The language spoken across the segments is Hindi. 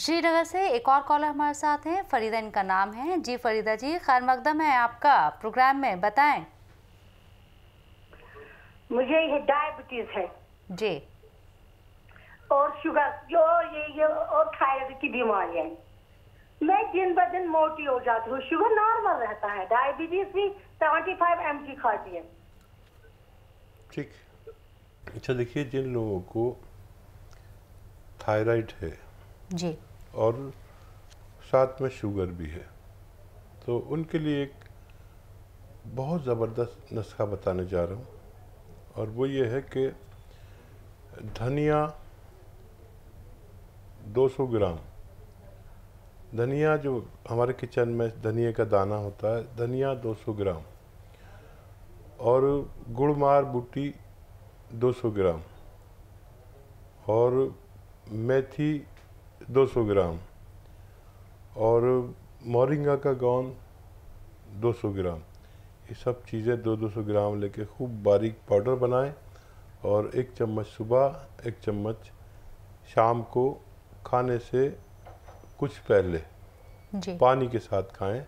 श्रीनगर से एक और कॉलर हमारे साथ हैं फरीदा इनका नाम है जी फरीदा जी खैर मकदम है आपका प्रोग्राम में बताएं मुझे ये डायबिटीज है जी और शुगर जो ये ये और थायराइड की बीमारी है मैं दिन ब दिन मोटी हो जाती हूँ शुगर नॉर्मल रहता है डायबिटीज भी सेवेंटी फाइव एम जी खाती है ठीक अच्छा देखिए जिन लोगों को थायराइड है जी और साथ में शुगर भी है तो उनके लिए एक बहुत ज़बरदस्त नुस्खा बताने जा रहा हूँ और वो ये है कि धनिया 200 ग्राम धनिया जो हमारे किचन में धनिया का दाना होता है धनिया 200 ग्राम और गुड़मार बूटी 200 ग्राम और मेथी 200 ग्राम और मोरिंगा का गौन 200 ग्राम ये सब चीज़ें दो दो सौ ग्राम लेके खूब बारीक पाउडर बनाएं और एक चम्मच सुबह एक चम्मच शाम को खाने से कुछ पहले जी। पानी के साथ खाएं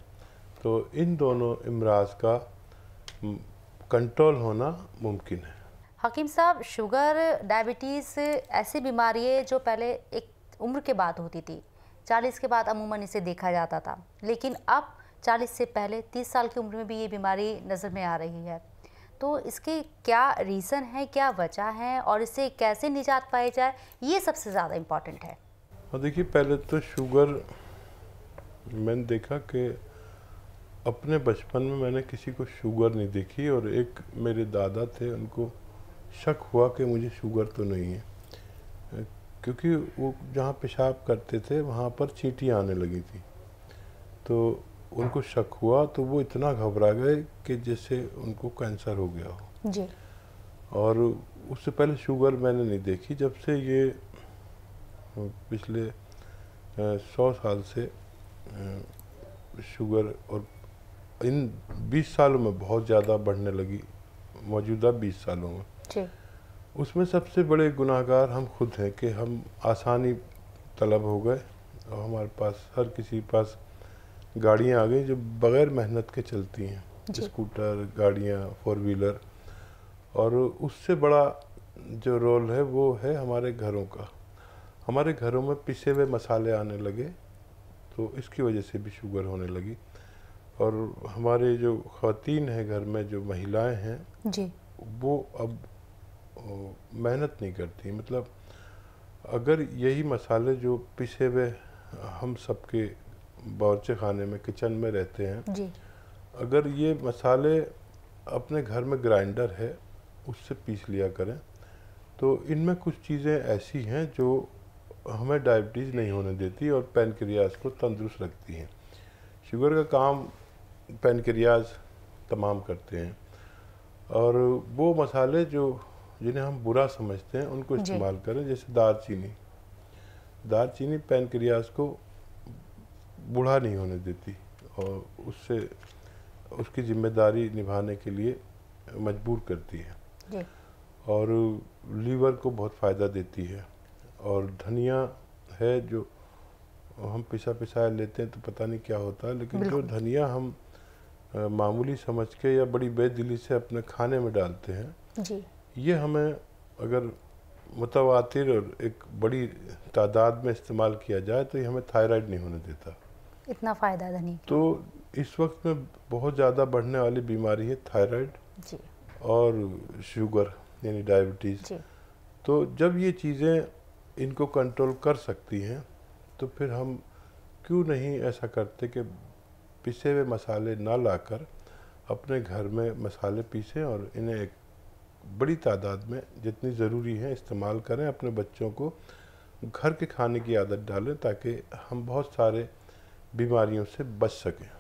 तो इन दोनों इमराज का कंट्रोल होना मुमकिन है हकीम साहब शुगर डायबिटीज़ ऐसी बीमारी है जो पहले एक उम्र के बाद होती थी चालीस के बाद अमूमन इसे देखा जाता था लेकिन अब चालीस से पहले तीस साल की उम्र में भी ये बीमारी नज़र में आ रही है तो इसके क्या रीज़न है क्या वजह है और इसे कैसे निजात पाए जाए ये सबसे ज़्यादा इम्पॉर्टेंट है हाँ, देखिए पहले तो शुगर मैंने देखा कि अपने बचपन में मैंने किसी को शुगर नहीं देखी और एक मेरे दादा थे उनको शक हुआ कि मुझे शुगर तो नहीं है क्योंकि वो जहाँ पेशाब करते थे वहाँ पर चीटियाँ आने लगी थी तो उनको शक हुआ तो वो इतना घबरा गए कि जैसे उनको कैंसर हो गया हो जी और उससे पहले शुगर मैंने नहीं देखी जब से ये पिछले सौ साल से शुगर और इन बीस सालों में बहुत ज़्यादा बढ़ने लगी मौजूदा बीस सालों में उसमें सबसे बड़े गुनाहगार हम खुद हैं कि हम आसानी तलब हो गए और हमारे पास हर किसी पास गाड़ियाँ आ गई जो बग़ैर मेहनत के चलती हैं स्कूटर गाड़ियाँ फोर व्हीलर और उससे बड़ा जो रोल है वो है हमारे घरों का हमारे घरों में पिसे हुए मसाले आने लगे तो इसकी वजह से भी शुगर होने लगी और हमारे जो खातन हैं घर में जो महिलाएं हैं जी वो अब मेहनत नहीं करती मतलब अगर यही मसाले जो पिसे हुए हम सबके बावचे खाने में किचन में रहते हैं जी। अगर ये मसाले अपने घर में ग्राइंडर है उससे पीस लिया करें तो इनमें कुछ चीज़ें ऐसी हैं जो हमें डायबिटीज़ नहीं होने देती और पेनक्रियाज को तंदुरुस्त रखती हैं शुगर का काम पेनक्रियाज तमाम करते हैं और वो मसाले जो जिन्हें हम बुरा समझते हैं उनको इस्तेमाल करें जैसे दालचीनी दालचीनी पैनक्रियाज को बूढ़ा नहीं होने देती और उससे उसकी जिम्मेदारी निभाने के लिए मजबूर करती है और लीवर को बहुत फ़ायदा देती है और धनिया है जो हम पिसा पिसा लेते हैं तो पता नहीं क्या होता है लेकिन जो धनिया हम मामूली समझ के या बड़ी बेदिली से अपने खाने में डालते हैं जी ये हमें अगर मुतवातिर और एक बड़ी तादाद में इस्तेमाल किया जाए तो ये हमें थायराइड नहीं होने देता इतना फ़ायदा नहीं तो इस वक्त में बहुत ज़्यादा बढ़ने वाली बीमारी है थायराइड और शुगर यानी डायबिटीज़ तो जब ये चीज़ें इनको कंट्रोल कर सकती हैं तो फिर हम क्यों नहीं ऐसा करते कि पिसे हुए मसाले ना लाकर अपने घर में मसाले पीसें और इन्हें एक बड़ी तादाद में जितनी ज़रूरी है इस्तेमाल करें अपने बच्चों को घर के खाने की आदत डालें ताकि हम बहुत सारे बीमारियों से बच सकें